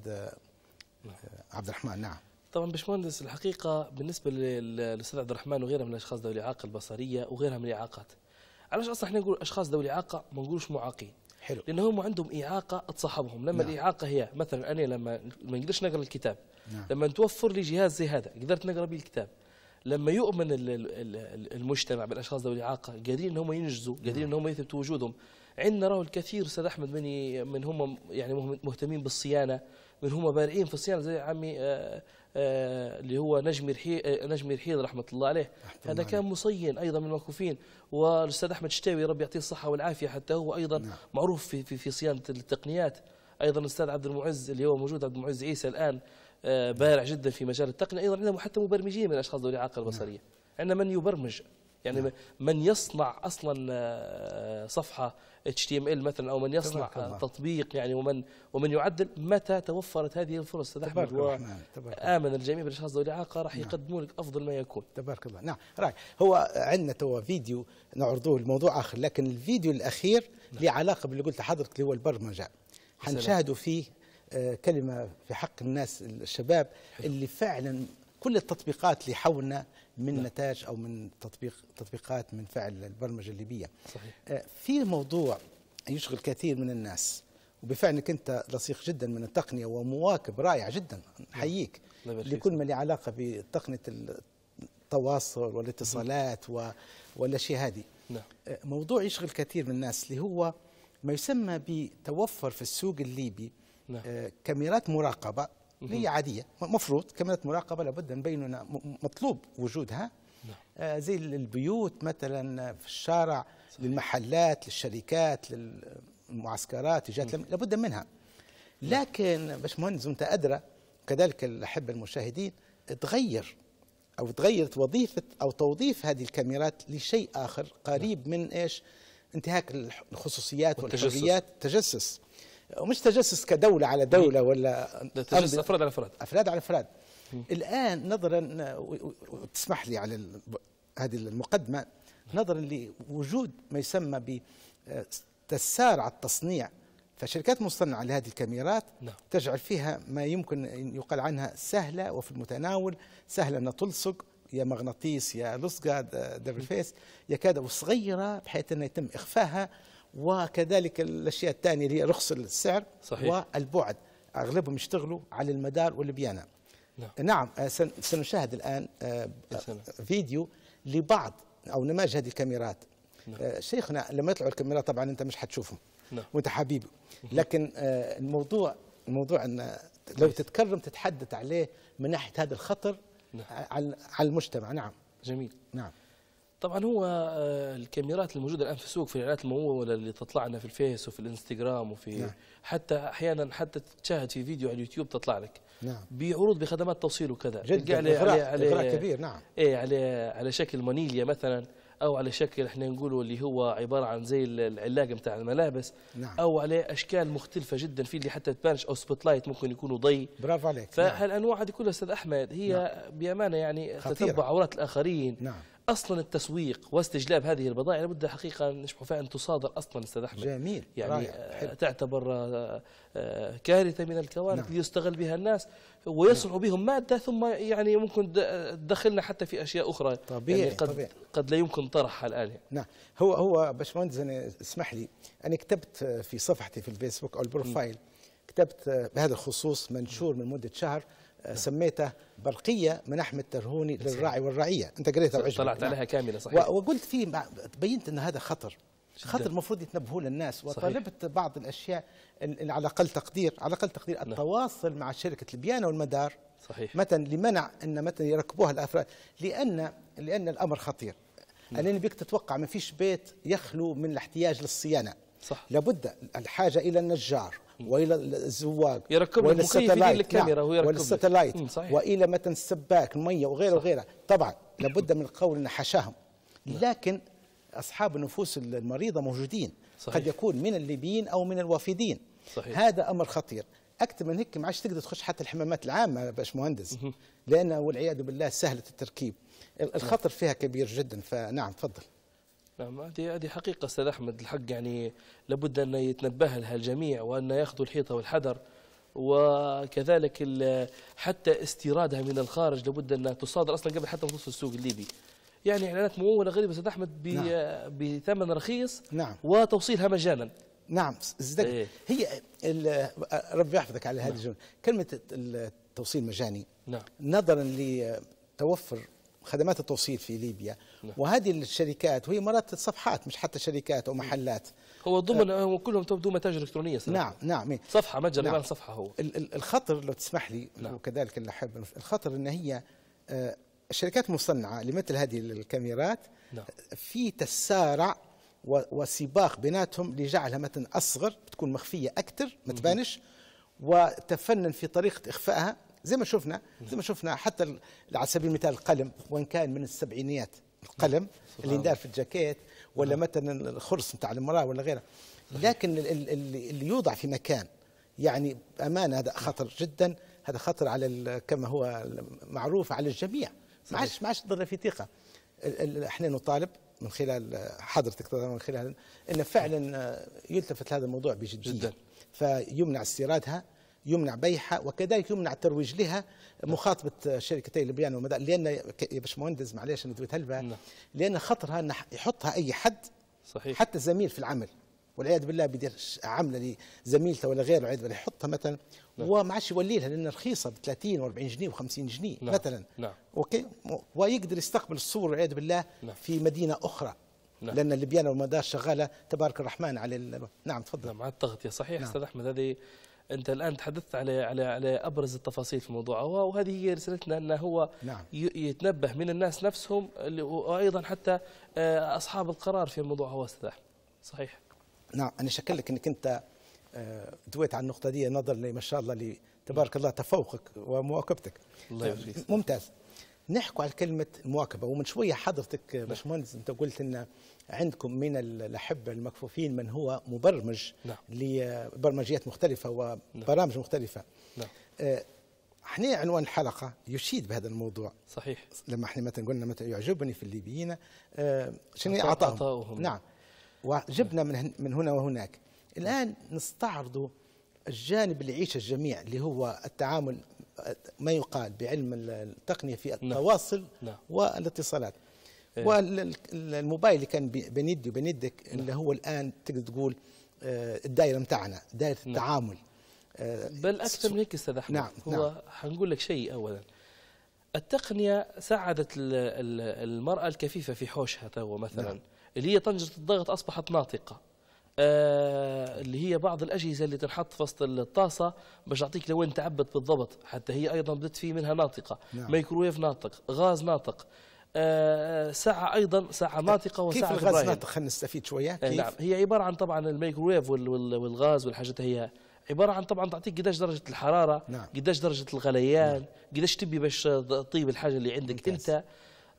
نعم. عبد الرحمن نعم طبعا باشمهندس الحقيقه بالنسبه للاستاذ عبد الرحمن وغيره من الاشخاص ذوي الاعاقه البصريه وغيرها من الاعاقات علاش اصلا احنا نقول اشخاص ذوي الاعاقه ما نقولوش معاقين حلو لان هم عندهم اعاقه تصاحبهم لما نعم. الاعاقه هي مثلا انا لما ما نقدرش نقرا الكتاب نعم. لما توفر لي جهاز زي هذا قدرت نقرا به الكتاب لما يؤمن المجتمع بالاشخاص ذوي الاعاقه قادرين ان هم ينجزوا نعم. قادرين ان هم يثبتوا وجودهم عندنا راهو الكثير استاذ احمد من من هم يعني مهتمين بالصيانه من هم بارئين في الصيانه زي عمي آه، آه، اللي هو نجم رحيل آه، نجم رحيل رحمه الله عليه هذا كان مصين ايضا من الموقوفين والاستاذ احمد شتاوي ربي يعطيه الصحه والعافيه حتى هو ايضا نعم. معروف في في, في صيانه التقنيات ايضا الاستاذ عبد المعز اللي هو موجود عبد المعز عيسى الان بارع جدا في مجال التقنيه ايضا عندنا حتى مبرمجين من الاشخاص ذوي الاعاقه البصريه نعم. عندنا من يبرمج يعني نعم. من يصنع اصلا آه، صفحه اتش تي ام ال مثلا او من يصنع تطبيق يعني ومن ومن يعدل متى توفرت هذه الفرص استاذ احمد نعم، امن الجميع بالاشخاص ذوي الاعاقه راح نعم. يقدموا لك افضل ما يكون تبارك الله نعم راي هو عندنا توا فيديو نعرضوه لموضوع اخر لكن الفيديو الاخير نعم. له علاقه باللي قلت لحضرتك اللي هو البرمجه حنشاهدوا فيه آه، كلمه في حق الناس الشباب اللي فعلا كل التطبيقات اللي حولنا من لا. نعم. نتاج او من تطبيق تطبيقات من فعل البرمجه الليبيه صحيح. آه، في موضوع يشغل كثير من الناس وبفعل انك انت لصيق جدا من التقنيه ومواكب رائع جدا نحييك نعم. لكل ما له علاقه بتقنيه التواصل والاتصالات و... والاشياء هذه نعم. آه، موضوع يشغل كثير من الناس اللي هو ما يسمى بتوفر في السوق الليبي نعم. آه، كاميرات مراقبه اللي هي عاديه مفروض كاميرات مراقبه لابد نبين بيننا مطلوب وجودها نعم. آه زي البيوت مثلا في الشارع صحيح. للمحلات للشركات للمعسكرات لابد منها نعم. لكن باشمهندس انت ادرى كذلك الاحبه المشاهدين تغير او تغيرت وظيفه او توظيف هذه الكاميرات لشيء اخر قريب نعم. من ايش انتهاك الخصوصيات والحريات تجسس ومش تجسس كدولة على دولة ولا تجسس أفراد على أفراد أفراد على أفراد الآن نظرا وتسمح لي على هذه المقدمة نظرا لوجود ما يسمى ب تسارع التصنيع فشركات مصنعة لهذه الكاميرات لا. نعم. تجعل فيها ما يمكن أن يقال عنها سهلة وفي المتناول سهلة أن تلصق يا مغناطيس يا لصقة دبل فيس يكاد وصغيرة بحيث أن يتم إخفاها وكذلك الاشياء الثانيه اللي هي رخص السعر صحيح. والبعد اغلبهم يشتغلوا على المدار والبيانا نعم, نعم آه، سنشاهد الان آه، فيديو لبعض او نماذج هذه الكاميرات نعم. آه، شيخنا لما يطلعوا الكاميرات طبعا انت مش حتشوفهم نعم. وانت حبيبي لكن الموضوع الموضوع ان لو تتكرم تتحدث عليه من ناحيه هذا الخطر نعم. على المجتمع نعم جميل نعم طبعا هو آه، الكاميرات الموجوده الان في السوق في الاعلانات المموله اللي تطلع لنا في الفيس وفي الانستغرام وفي نعم. حتى احيانا حتى تشاهد في فيديو على اليوتيوب تطلع لك نعم بعروض بخدمات توصيل وكذا جدا على إغراء, على كبير نعم ايه على على شكل مانيليا مثلا او على شكل احنا نقوله اللي هو عباره عن زي العلاقه بتاع الملابس نعم. او على اشكال مختلفه جدا في اللي حتى تبانش او سبوت لايت ممكن يكونوا ضي برافو عليك نعم. فهالانواع هذه كلها استاذ احمد هي نعم. بامانه يعني خطيرة. تتبع عورات الاخرين نعم. اصلا التسويق واستجلاب هذه البضائع لابد حقيقه نشبه فيها ان تصادر اصلا استاذ احمد جميل يعني رائع. آه، تعتبر آه، آه، كارثه من الكوارث نعم. ليستغل بها الناس ويصنعوا نعم. بهم ماده ثم يعني ممكن تدخلنا حتى في اشياء اخرى طبيعي يعني قد طبيعي. قد لا يمكن طرحها الان يعني. نعم هو هو باشمهندس انا اسمح لي انا كتبت في صفحتي في الفيسبوك او البروفايل م. كتبت بهذا الخصوص منشور من مده شهر سميته برقية من أحمد ترهوني للراعي والرعية أنت قريتها طلعت عليها كاملة صحيح وقلت فيه بينت أن هذا خطر خطر المفروض يتنبهوا للناس وطالبت بعض الاشياء اللي على اقل تقدير على اقل تقدير نعم. التواصل مع شركه البيانه والمدار صحيح مثلا لمنع ان مثلا يركبوها الافراد لان لان الامر خطير نعم. لان بيك تتوقع ما فيش بيت يخلو من الاحتياج للصيانه صح لابد الحاجه الى النجار والى الزواق يركب والى الساتلايت نعم والى والى مثلا السباك الميه وغيره وغيره طبعا لابد من القول ان حشاهم نعم. لكن اصحاب النفوس المريضه موجودين صحيح. قد يكون من الليبيين او من الوافدين صحيح. هذا امر خطير اكثر من هيك ما عادش تقدر تخش حتى الحمامات العامه يا باشمهندس لانه والعياذ بالله سهله التركيب الخطر فيها كبير جدا فنعم تفضل نعم هذه هذه حقيقه استاذ احمد الحق يعني لابد ان يتنبه لها الجميع وان ياخذوا الحيطه والحذر وكذلك حتى استيرادها من الخارج لابد انها تصادر اصلا قبل حتى ما توصل السوق الليبي. يعني اعلانات مموله غريبه استاذ احمد نعم. بثمن رخيص نعم. وتوصيلها مجانا. نعم إيه. هي ربي يحفظك على هذه نعم. الجمله كلمه التوصيل مجاني نعم. نظرا لتوفر خدمات التوصيل في ليبيا نعم. وهذه الشركات وهي مرات صفحات مش حتى شركات او محلات هو ضمن أه كلهم تبدو متاجر الكترونيه صراحة. نعم نعم إيه. صفحه متجر نعم. صفحه هو الخطر لو تسمح لي نعم. وكذلك اللي احب الخطر ان هي آه، الشركات المصنعه لمثل هذه الكاميرات نعم. في تسارع وسباق بيناتهم لجعلها مثلا اصغر بتكون مخفيه اكثر ما تبانش وتفنن في طريقه اخفائها زي ما شفنا زي ما شفنا حتى على سبيل المثال القلم وان كان من السبعينيات القلم نعم. اللي يندار في الجاكيت ولا نعم. مثلا الخرص نتاع المراه ولا غيره لكن اللي يوضع في مكان يعني امان هذا خطر جدا هذا خطر على كما هو معروف على الجميع ما عادش ما عادش في ثقه احنا نطالب من خلال حضرتك من خلال ان فعلا يلتفت هذا الموضوع بجديه جدا فيمنع استيرادها يمنع بيعها وكذلك يمنع الترويج لها مخاطبه شركتي لبيان ومدى لان يا باشمهندس معليش انا دويت هلبة نعم. لان خطرها ان يحطها اي حد صحيح حتى زميل في العمل والعياذ بالله بيدير عمله لزميلته ولا غيره والعياذ بالله يحطها مثلا نعم. وما عادش لها لان رخيصه ب 30 و40 جنيه و50 جنيه لا. نعم. مثلا لا. اوكي ويقدر يستقبل الصور والعياذ بالله لا. في مدينه اخرى نعم. لان الليبيان والمدار شغاله تبارك الرحمن على نعم تفضل نعم على التغطيه صحيح استاذ احمد هذه انت الان تحدثت على على على ابرز التفاصيل في موضوع وهذه هي رسالتنا ان هو نعم. يتنبه من الناس نفسهم وايضا حتى آه، اصحاب القرار في موضوع هو صحيح نعم انا شكل لك انك انت آه، دويت على النقطه دي نظرا ما شاء الله تبارك الله تفوقك ومواكبتك الله يبارك ممتاز نحكوا على كلمة المواكبة ومن شوية حضرتك باشمهندس أنت قلت أن عندكم من الأحبة المكفوفين من هو مبرمج نعم. لبرمجيات مختلفة نعم. وبرامج نعم. مختلفة نعم. آه، احنا عنوان الحلقه يشيد بهذا الموضوع صحيح لما احنا مثلا قلنا مثلا يعجبني في الليبيين آه، شنو اعطاهم عطاؤهم. نعم وجبنا من من هنا وهناك الان نستعرض الجانب اللي يعيشه الجميع اللي هو التعامل ما يقال بعلم التقنية في نعم. التواصل نعم. والاتصالات إيه. والموبايل اللي كان بين يدي وبين يدك نعم. اللي هو الآن تقدر تقول آه، الدائرة متاعنا دائرة نعم. التعامل آه، بل أكثر من هيك أستاذ أحمد نعم. هو نعم. حنقول لك شيء أولا التقنية ساعدت المرأة الكفيفة في حوشها توا مثلا نعم. اللي هي طنجرة الضغط أصبحت ناطقة آه، اللي هي بعض الأجهزة اللي تنحط في وسط الطاسة باش تعطيك لوين تعبت بالضبط حتى هي أيضا بدت منها ناطقة نعم. ميكروويف ناطق غاز ناطق آه ساعة أيضا ساعة طيب، ناطقة وساعة كيف الغاز ناطق خلينا نستفيد شوية آه، كيف؟ نعم هي عبارة عن طبعا الميكروويف والغاز والحاجات هي عبارة عن طبعا تعطيك قداش درجة الحرارة نعم. قداش درجة الغليان نعم. قداش تبي باش تطيب الحاجة اللي عندك ممتاز. أنت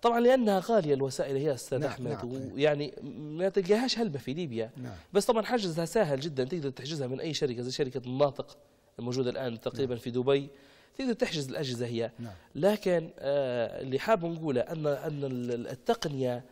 طبعا لانها غاليه الوسائل هي استاذ نعم احمد نعم إيه. ويعني ما تلقاهاش هلبه في ليبيا نعم بس طبعا حجزها سهل جدا تقدر تحجزها من اي شركه زي شركه الناطق الموجوده الان تقريبا نعم في دبي تقدر تحجز الاجهزه هي نعم لكن آه اللي حاب نقوله ان ان التقنيه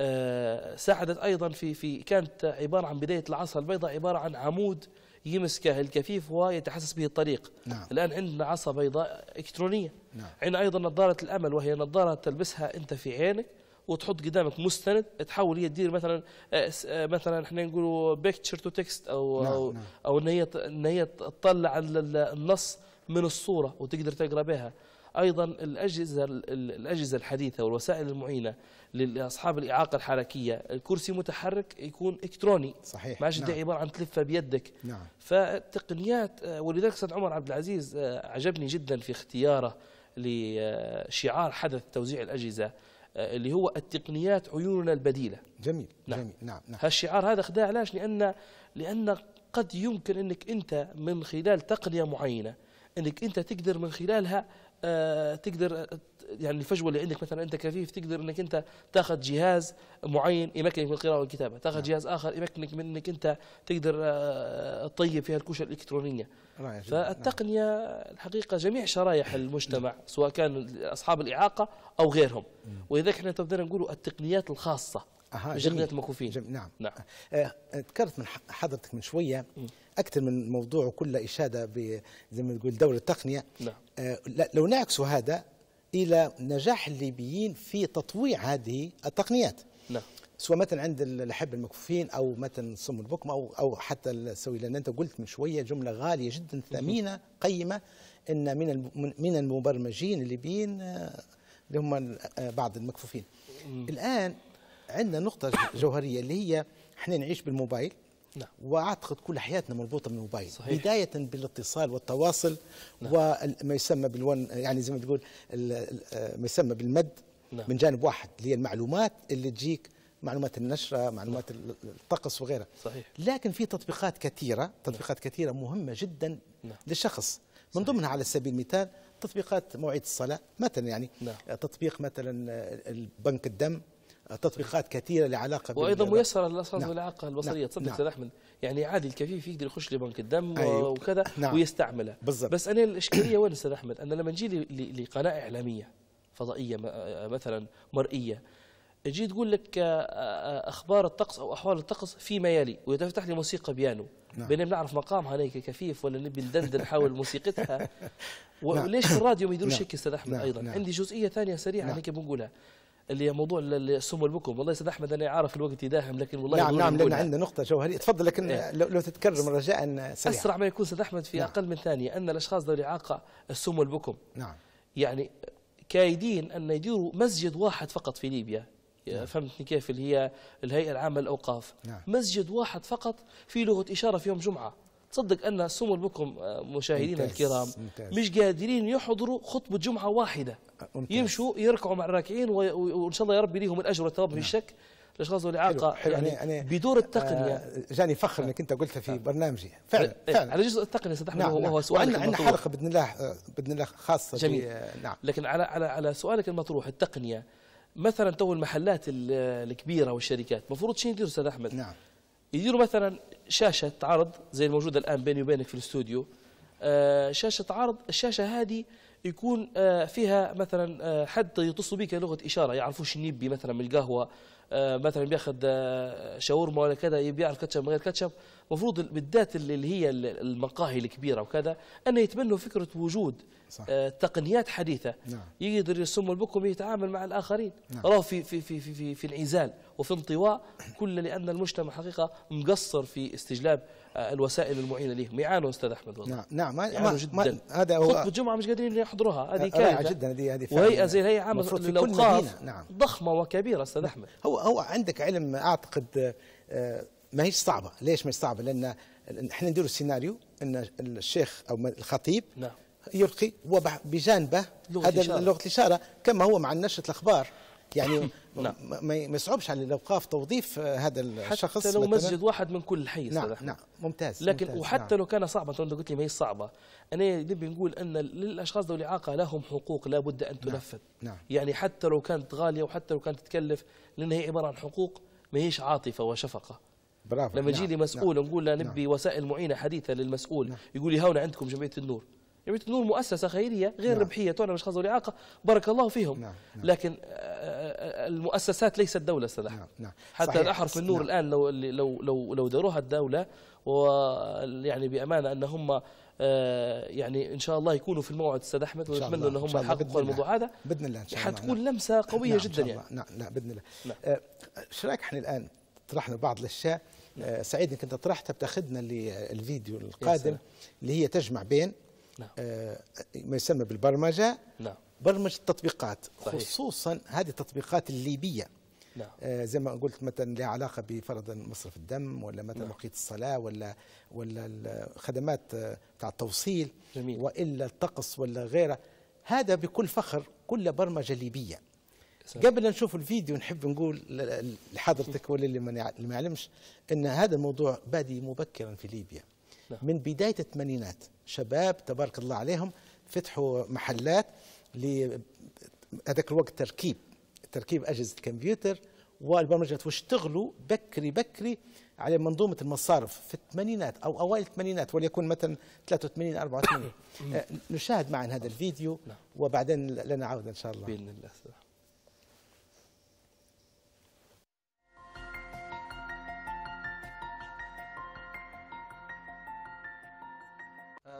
آه ساعدت ايضا في في كانت عباره عن بدايه العصر البيضاء عباره عن عمود يمسكه الكفيف ويتحسس به الطريق نعم. الآن عندنا عصا بيضاء إلكترونية نعم. عندنا أيضا نظارة الأمل وهي نظارة تلبسها أنت في عينك وتحط قدامك مستند تحول هي تدير مثلا آه، آه، مثلا احنا نقولوا بيكتشر تو تكست او نعم. او نعم. او ان هي ان هي تطلع النص من الصوره وتقدر تقرا بها ايضا الاجهزه الاجهزه الحديثه والوسائل المعينه لاصحاب الاعاقه الحركيه الكرسي متحرك يكون الكتروني صحيح ماش نعم. عباره عن تلفه بيدك نعم. فالتقنيات آه، ولذلك استاذ عمر عبد العزيز آه، عجبني جدا في اختياره لشعار آه، حدث توزيع الاجهزه اللي هو التقنيات عيوننا البديله جميل نعم. جميل نعم نعم هالشعار هذا خداع ليش لان لان قد يمكن انك انت من خلال تقنيه معينه انك انت تقدر من خلالها آه، تقدر يعني الفجوه اللي عندك مثلا انت كفيف تقدر انك انت تاخذ جهاز معين يمكنك من القراءه والكتابه، تاخذ نعم. جهاز اخر يمكنك من انك انت تقدر آه، تطيب فيها الكوشه الالكترونيه. نعم. فالتقنيه الحقيقه جميع شرائح المجتمع سواء كان اصحاب الاعاقه او غيرهم، نعم. ولذلك احنا تبدأ نقول التقنيات الخاصه أها جميل. جميل. نعم نعم آه، ذكرت من حضرتك من شويه اكثر من موضوع وكل اشاده زي ما تقول دور التقنيه نعم. آه، لو نعكس هذا الى نجاح الليبيين في تطويع هذه التقنيات نعم سواء مثلا عند الحب المكفوفين او مثلا صم البكم او او حتى السوي لان انت قلت من شويه جمله غاليه جدا ثمينه قيمه ان من من المبرمجين الليبيين آه، اللي هم آه، بعض المكفوفين الان عندنا نقطه جوهريه اللي هي احنا نعيش بالموبايل نعم. واعتقد كل حياتنا مربوطه بالموبايل صحيح. بدايه بالاتصال والتواصل نعم. وما يسمى بالون يعني زي ما تقول ما يسمى بالمد نعم. من جانب واحد اللي هي المعلومات اللي تجيك معلومات النشره معلومات نعم. الطقس وغيرها صحيح. لكن في تطبيقات كثيره نعم. تطبيقات نعم. كثيره مهمه جدا نعم. للشخص من ضمنها على سبيل المثال تطبيقات موعد الصلاه مثلا يعني نعم. تطبيق مثلا بنك الدم تطبيقات كثيره لعلاقه وايضا ميسره للاشخاص نعم. الاعاقه البصريه نعم. تصدق نعم. استاذ احمد يعني عادي الكفيف يقدر يخش لبنك الدم أيوة. وكذا نعم. ويستعمله بالزبط. بس انا الاشكاليه وين استاذ احمد انا لما نجي لقناه اعلاميه فضائيه آه، مثلا مرئيه تجي تقول لك آه، آه، اخبار الطقس او احوال الطقس فيما يلي ويتفتح لي موسيقى بيانو نعم. بينما بنعرف مقامها هناك كفيف ولا نبي ندندن حول موسيقتها نعم. وليش في الراديو ما يديروش نعم. هيك استاذ احمد نعم. ايضا نعم. عندي جزئيه ثانيه سريعه نعم. هيك بنقولها اللي هي موضوع السم والبكم والله استاذ احمد انا عارف الوقت يداهم لكن والله نعم نعم لان عندنا نقطه جوهريه تفضل لكن إيه؟ لو تتكرم رجاء سريع اسرع ما يكون استاذ احمد في نعم. اقل من ثانيه ان الاشخاص ذوي الاعاقه السم والبكم نعم يعني كايدين ان يديروا مسجد واحد فقط في ليبيا نعم. فهمتني كيف اللي هي الهيئه العامه للاوقاف نعم. مسجد واحد فقط في لغه اشاره في يوم جمعه تصدق أن سمو بكم آه، مشاهدينا الكرام ممتاز. مش قادرين يحضروا خطبة جمعة واحدة آه، ممتاز. يمشوا يركعوا مع الراكعين وإن شاء الله يا رب ليهم الأجر والثواب في نعم. الشك الاشخاص ذوي الاعاقه يعني, أنا بدور التقنيه آه جاني فخر انك انت قلتها في آه برنامجي فعلا آه فعلا على جزء التقنيه استاذ نعم وهو نعم. سؤال عندنا عندنا حلقه باذن الله آه، باذن الله خاصه جميل نعم لكن على على على سؤالك المطروح التقنيه مثلا تو المحلات الكبيره والشركات المفروض شنو يديروا استاذ احمد؟ نعم يديروا مثلا شاشه عرض زي الموجوده الان بيني وبينك في الاستوديو آه، شاشه عرض الشاشه هذه يكون آه، فيها مثلا آه، حد يتصل بك لغه اشاره يعرفوش شنيبي مثلا من القهوه مثلا بياخذ شاورما ولا كذا يبي يعرف كاتشب من غير كاتشب المفروض بالذات اللي هي المقاهي الكبيره وكذا ان يتبنوا فكره وجود صح. تقنيات حديثه نعم. يقدر يصم البكم يتعامل مع الاخرين نعم. راه في في في في, في, في انعزال وفي انطواء كل لأن المجتمع حقيقة مقصر في استجلاب آه، الوسائل المعينة لهم يعانوا أستاذ أحمد والله نعم نعم يعانوا جدا هذا هو خطبة الجمعة مش قادرين يحضروها هذه كارثة جدا هذه هذه وهيئة زي الهيئة عامة للأوقاف نعم. ضخمة وكبيرة أستاذ نعم. أحمد هو هو عندك علم أعتقد آه، آه، ما هي صعبة ليش ما صعبة لأن احنا نديروا السيناريو أن الشيخ أو الخطيب نعم يلقي وبجانبه هذا لغه الاشاره كما هو مع نشره الاخبار يعني نعم. ما يصعبش على الاوقاف توظيف آه، هذا الشخص حتى لو مسجد واحد من كل حي نعم نعم ممتاز لكن ممتاز وحتى نعم. لو كان صعبا انت قلت لي ما هي صعبه انا نبي نقول ان للاشخاص ذوي الاعاقه لهم حقوق لابد ان نعم، تنفذ نعم. نعم. يعني حتى لو كانت غاليه وحتى لو كانت تكلف لان هي عباره عن حقوق ما هيش عاطفه وشفقه برافو لما يجي نعم. لي مسؤول نعم. نقول له نعم. نبي نعم. وسائل معينه حديثه للمسؤول نعم. يقول لي هاونا عندكم جمعيه النور جمعيه يعني النور مؤسسه خيريه غير نعم. ربحيه تعنى بالاشخاص ذوي الاعاقه بارك الله فيهم نعم. نعم. لكن آه، آه، المؤسسات ليست دوله استاذ نعم. نعم. حتى صحيح. الاحرف النور نعم. الان لو لو لو لو داروها الدوله ويعني بامانه ان هم آه، يعني ان شاء الله يكونوا في الموعد استاذ احمد ونتمنى ان هم يحققوا الموضوع هذا باذن الله ان شاء الله حتكون نعم. لمسه قويه نعم جدا يعني نعم نعم باذن الله نعم. ايش رايك احنا الان طرحنا بعض الاشياء سعيد انك انت طرحتها بتاخذنا للفيديو القادم اللي هي تجمع بين نعم. آه، ما يسمى بالبرمجه نعم. برمجه التطبيقات خصوصا هذه التطبيقات الليبيه نعم. آه، زي ما قلت مثلا لها علاقه بفرضا مصرف الدم ولا مثلا نعم. وقيت الصلاه ولا ولا الخدمات آه، تاع التوصيل جميل. والا الطقس ولا غيره هذا بكل فخر كل برمجه ليبيه صحيح. قبل نشوف الفيديو نحب نقول لحضرتك وللي ما يعلمش ان هذا الموضوع بادي مبكرا في ليبيا من بداية الثمانينات شباب تبارك الله عليهم فتحوا محلات هذاك الوقت تركيب تركيب أجهزة الكمبيوتر والبرمجات واشتغلوا بكري بكري على منظومة المصارف في الثمانينات أو أوائل الثمانينات وليكن مثلا 83 84 آه، نشاهد معا هذا الفيديو نعم. وبعدين لنعود إن شاء الله بإذن الله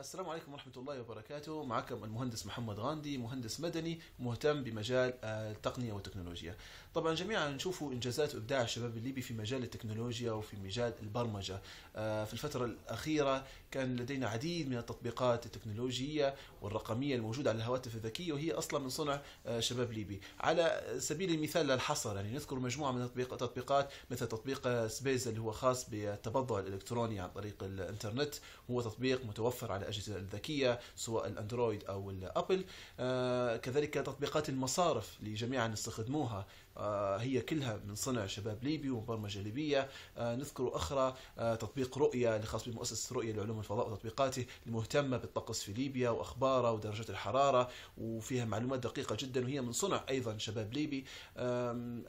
السلام عليكم ورحمة الله وبركاته معكم المهندس محمد غاندي مهندس مدني مهتم بمجال آه، التقنية والتكنولوجيا طبعا جميعا نشوفوا إنجازات وإبداع الشباب الليبي في مجال التكنولوجيا وفي مجال البرمجة آه، في الفترة الأخيرة كان لدينا عديد من التطبيقات التكنولوجية والرقمية الموجودة على الهواتف الذكية وهي أصلا من صنع آه، شباب ليبي على سبيل المثال للحصر يعني نذكر مجموعة من التطبيقات مثل تطبيق سبيز اللي هو خاص بالتبضع الإلكتروني عن طريق الإنترنت هو تطبيق متوفر على الأجهزة الذكية سواء الأندرويد أو الأبل آه، كذلك تطبيقات المصارف اللي جميعا نستخدموها آه، هي كلها من صنع شباب ليبي ومبرمجة ليبية آه، نذكر أخرى تطبيق رؤية الخاص بمؤسسة رؤية لعلوم الفضاء وتطبيقاته المهتمة بالطقس في ليبيا وأخباره ودرجات الحرارة وفيها معلومات دقيقة جدا وهي من صنع أيضا شباب ليبي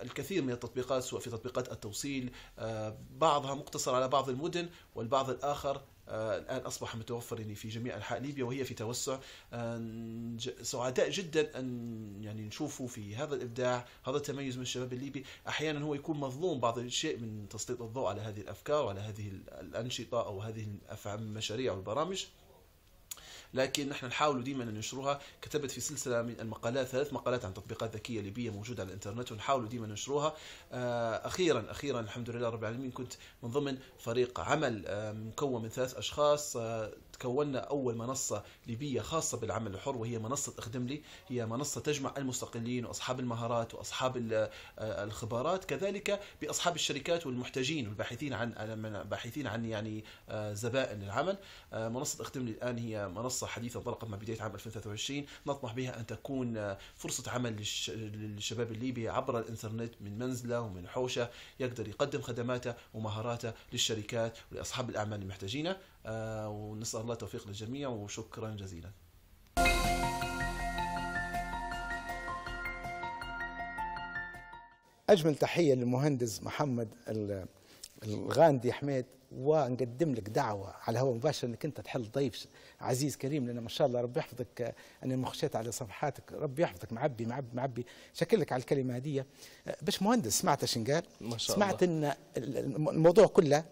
الكثير من التطبيقات سواء في تطبيقات التوصيل بعضها مقتصر على بعض المدن والبعض الآخر آه، الآن أصبح يعني في جميع أنحاء ليبيا وهي في توسع آه، سعداء جدا أن يعني نشوفه في هذا الإبداع هذا التميز من الشباب الليبي أحيانا هو يكون مظلوم بعض الشيء من تسليط الضوء على هذه الأفكار وعلى هذه الأنشطة أو هذه الأفعال المشاريع والبرامج لكن نحن نحاول ديما ننشروها كتبت في سلسله من المقالات ثلاث مقالات عن تطبيقات ذكيه ليبيه موجوده على الانترنت ونحاول ديما ننشروها آه، اخيرا اخيرا الحمد لله رب العالمين كنت من ضمن فريق عمل آه، مكون من ثلاث اشخاص آه، كونا أول منصة ليبية خاصة بالعمل الحر وهي منصة اخدم لي هي منصة تجمع المستقلين وأصحاب المهارات وأصحاب آه، الخبرات كذلك بأصحاب الشركات والمحتاجين والباحثين عن آه، باحثين عن يعني آه، زبائن العمل منصة اخدم لي الآن هي منصة حديثة انطلقت مع بداية عام 2023 نطمح بها أن تكون فرصة عمل للشباب الليبي عبر الإنترنت من منزله ومن حوشه يقدر يقدم خدماته ومهاراته للشركات ولأصحاب الأعمال المحتاجينه آه، ونسال الله التوفيق للجميع وشكرا جزيلا اجمل تحيه للمهندس محمد الغاندي حميد ونقدم لك دعوه على هو مباشر انك انت تحل ضيف عزيز كريم لان ما شاء الله ربي يحفظك آه، انا مخشيت على صفحاتك ربي يحفظك معبي معبي معبي شكلك على الكلمه هذه آه، باش مهندس سمعت ايش قال؟ ما شاء الله سمعت ان الموضوع كله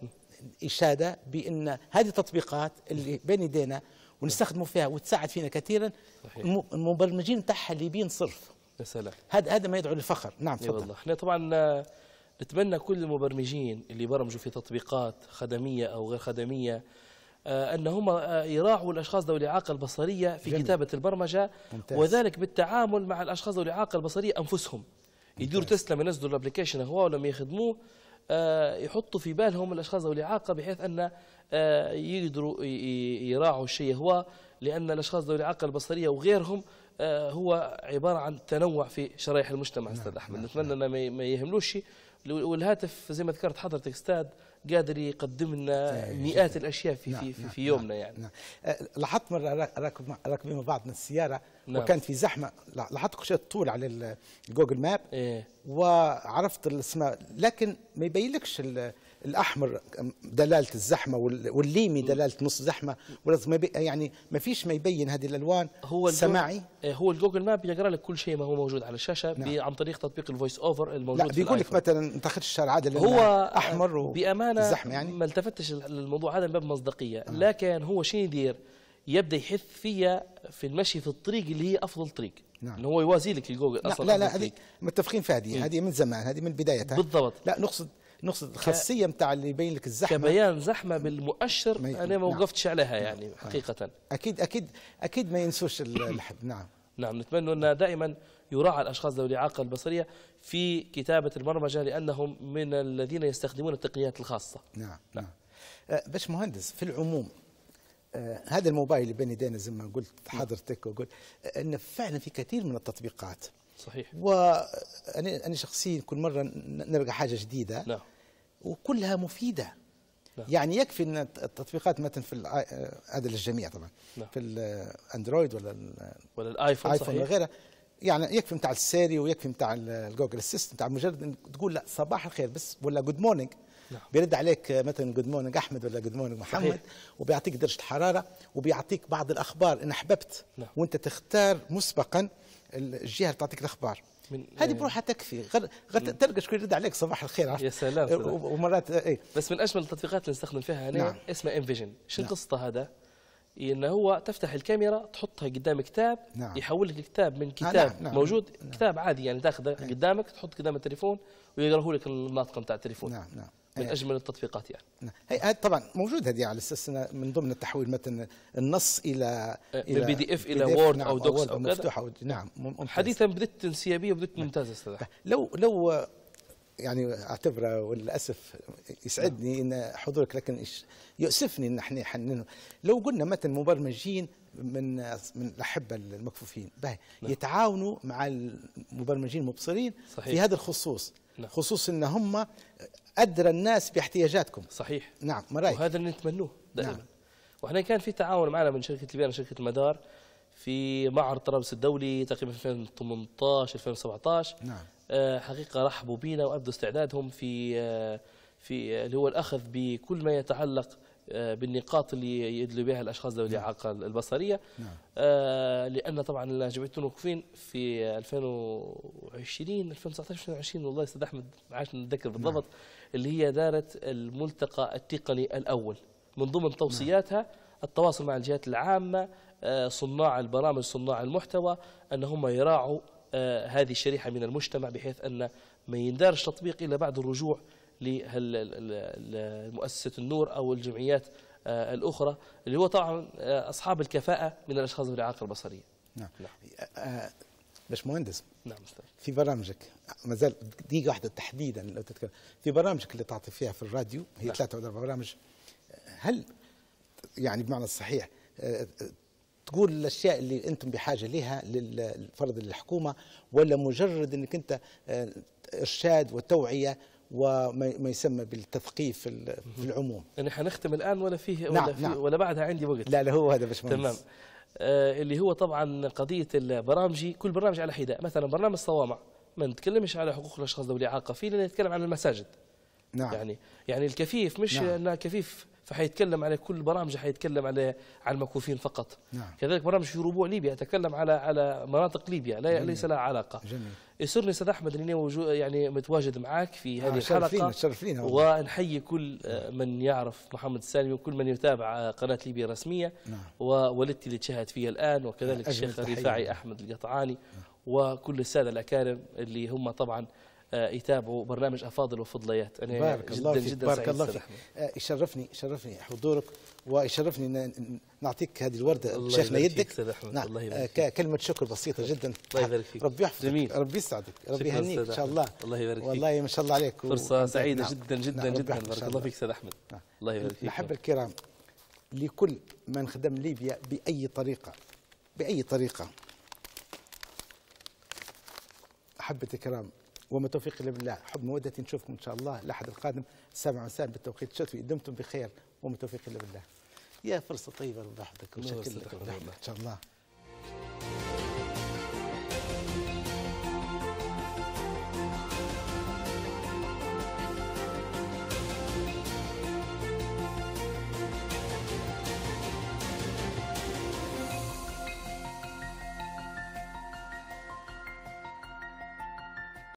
إشادة بأن هذه التطبيقات اللي بين يدينا ونستخدموا فيها وتساعد فينا كثيرا صحيح. المبرمجين تاعها ليبيين صرف يا سلام هذا هذا ما يدعو للفخر نعم تفضل والله احنا طبعا نتمنى كل المبرمجين اللي برمجوا في تطبيقات خدميه او غير خدميه آه، أن هم آه، يراعوا الأشخاص ذوي الإعاقة البصرية في جميل. كتابة البرمجة ممتاز. وذلك بالتعامل مع الأشخاص ذوي الإعاقة البصرية أنفسهم يديروا تسلا ينزلوا الابلكيشن هو ولما يخدموه آه، يحطوا في بالهم الأشخاص ذوي الإعاقة بحيث أن آه، يقدروا يراعوا الشيء هو لأن الأشخاص ذوي الإعاقة البصرية وغيرهم آه، هو عبارة عن تنوع في شرائح المجتمع أستاذ نعم، أحمد نعم، نتمنى نعم. ان ما يهملوش والهاتف زي ما ذكرت حضرتك أستاذ قادر يقدم لنا إيه، مئات الاشياء في نعم في, نعم في نعم، يومنا نعم يعني نعم. أه، لاحظت مره راكبين مع بعضنا السياره نعم. وكانت في زحمه لاحظت شيء طول على الجوجل ماب إيه؟ وعرفت الاسماء لكن ما يبينلكش الاحمر دلاله الزحمه والليمي دلاله نص زحمه ما يعني ما فيش ما يبين هذه الالوان هو سماعي إيه، هو الجوجل ماب بيقرا لك كل شيء ما هو موجود على الشاشه نعم. عن طريق تطبيق الفويس اوفر الموجود لا بيقول لك مثلا انت اخذت الشارع عادل هو احمر وزحمه آه، بامانه يعني ما التفتش للموضوع هذا من باب مصداقيه آه. لكن هو شنو يدير يبدا يحث فيا في المشي في الطريق اللي هي افضل طريق نعم هو يوازي لك الجوجل اصلا لا لا, لا هذه متفقين في هذه إيه. هذه من زمان هذه من بدايتها بالضبط لا نقصد نقصد الخاصيه نتاع اللي يبين لك الزحمه كبيان زحمه بالمؤشر مي... انا ما وقفتش نعم. عليها يعني نعم. حقيقه اكيد اكيد اكيد ما ينسوش الحد نعم نعم نتمنى أن دائما يراعى الأشخاص ذوي الإعاقة البصرية في كتابة البرمجة لأنهم من الذين يستخدمون التقنيات الخاصة نعم نعم, نعم. أه، باش مهندس في العموم آه هذا الموبايل اللي بين يدينا زي ما قلت حضرتك وقلت أه، أن فعلا في كثير من التطبيقات صحيح وانا انا شخصيا كل مره نلقى حاجه جديده نعم. وكلها مفيده نعم. يعني يكفي ان التطبيقات مثلا في هذا للجميع طبعا نعم. في الاندرويد ولا ولا الايفون صحيح وغيره يعني يكفي نتاع السيري ويكفي نتاع الجوجل اسيست نتاع مجرد ان تقول لا صباح الخير بس ولا جود مورنينج نعم. بيرد عليك مثلا جود مورنينج احمد ولا جود مورنينج محمد صحيح. وبيعطيك درجه حراره وبيعطيك بعض الاخبار ان احببت نعم. وانت تختار مسبقا الجهه اللي تعطيك الاخبار هذه بروحها يعني- تكفي غير غير تلقى شكون يرد عليك صباح الخير يا سلام أه، ومرات أه، اي بس من اجمل التطبيقات اللي نستخدم فيها هنا نعم. اسمها انفيجن شنو نعم. قصته هذا؟ انه هو تفتح الكاميرا تحطها قدام كتاب نعم. يحول لك الكتاب من آه، كتاب نعم. نعم. موجود نعم. كتاب عادي يعني تاخذه إيه. نعم. قدامك تحط قدام التليفون ويقراه لك الناطقه نتاع التليفون نعم نعم من إيه. اجمل التطبيقات يعني نعم. هي طبعا موجود هذه على اساس من ضمن التحويل مثلا النص الى إيه، من بي دي اف الى وورد نعم او دوكس او, مفتوح او نعم ممتاز. حديثا بدت انسيابيه وبدت نعم. ممتازه استاذ لو لو يعني اعتبره وللاسف يسعدني ان حضورك لكن يؤسفني ان احنا حننه لو قلنا مثلا مبرمجين من من الاحبه المكفوفين باهي نعم. يتعاونوا مع المبرمجين المبصرين صحيح. في هذا الخصوص خصوص ان هم ادرى الناس باحتياجاتكم صحيح نعم ما رايك وهذا اللي نتمنوه دائما نعم. واحنا كان في تعاون معنا من شركه البيان شركه المدار في معرض طرابلس الدولي تقريبا 2018 2017 نعم آه، حقيقه رحبوا بينا وابدوا استعدادهم في آه، في آه، اللي هو الاخذ بكل ما يتعلق بالنقاط اللي يدلوا بها الاشخاص ذوي نعم. الاعاقه البصريه نعم. لان طبعا جمعيتنا واقفين في 2020 2019 2020 والله استاذ احمد عاش نتذكر بالضبط نعم. اللي هي دارة الملتقى التقني الأول من ضمن توصياتها نعم. التواصل مع الجهات العامة آه، صناع البرامج صناع المحتوى أن هم يراعوا آه، هذه الشريحة من المجتمع بحيث أن ما يندارش تطبيق إلا بعد الرجوع لمؤسسة النور أو الجمعيات آه، الأخرى اللي هو طبعا أصحاب الكفاءة من الأشخاص ذوي الإعاقة البصرية نعم, نعم. باش مهندس نعم في برامجك ما زال دقيقة واحدة تحديدا لو تتكلم في برامجك اللي تعطي فيها في الراديو هي نعم. ثلاثة ولا أربع برامج هل يعني بمعنى الصحيح آه، تقول الاشياء اللي انتم بحاجه لها فرض للحكومه ولا مجرد انك انت آه، ارشاد وتوعيه وما يسمى بالتثقيف في العموم يعني حنختم الان ولا فيه نعم، ولا, نعم فيه نعم. ولا بعدها عندي وقت لا لا هو هذا باشمهندس تمام آه اللي هو طبعا قضيه البرامجي كل برنامج على حده مثلا برنامج صوامع ما نتكلمش على حقوق الاشخاص ذوي الاعاقه فينا نتكلم عن المساجد نعم يعني يعني الكفيف مش نعم. كفيف فحيتكلم على كل برامجه حيتكلم على على المكفوفين فقط نعم. كذلك برامج في ربوع ليبيا اتكلم على على مناطق ليبيا لا جميل. ليس لها علاقه جميل يسرني استاذ احمد اني يعني متواجد معك في هذه آه الحلقه شرفينا ونحيي كل آه، من يعرف محمد السالمي وكل من يتابع آه، قناه ليبيا الرسميه نعم. ووالدتي اللي تشاهد فيها الان وكذلك الشيخ الرفاعي احمد القطعاني نعم. وكل السادة الأكارم اللي هم طبعا آه، يتابعوا برنامج افاضل وفضليات انا بارك جدا الله فيك جدا بارك الله فيك آه، يشرفني يشرفني حضورك ويشرفني ان نعطيك هذه الورده شيخنا يدك نعم الله آه، كلمه شكر بسيطه جدا الله يبارك فيك ربي يحفظك جميل ربي يسعدك ربي يهنيك ان شاء الله الله يبارك فيك والله ما شاء الله عليك فرصه و... نعم، سعيده نعم. جدا جدا نعم. جدا بارك الله فيك استاذ احمد نعم. الله يبارك فيك نحب الكرام لكل من خدم ليبيا باي طريقه باي طريقه محبة الكرام وما توفيق الا بالله حب موده نشوفكم ان شاء الله الاحد القادم السابع مساء بالتوقيت الشتوي دمتم بخير وما توفيق الا بالله يا فرصه طيبه لوضع شكرا لكم ان شاء الله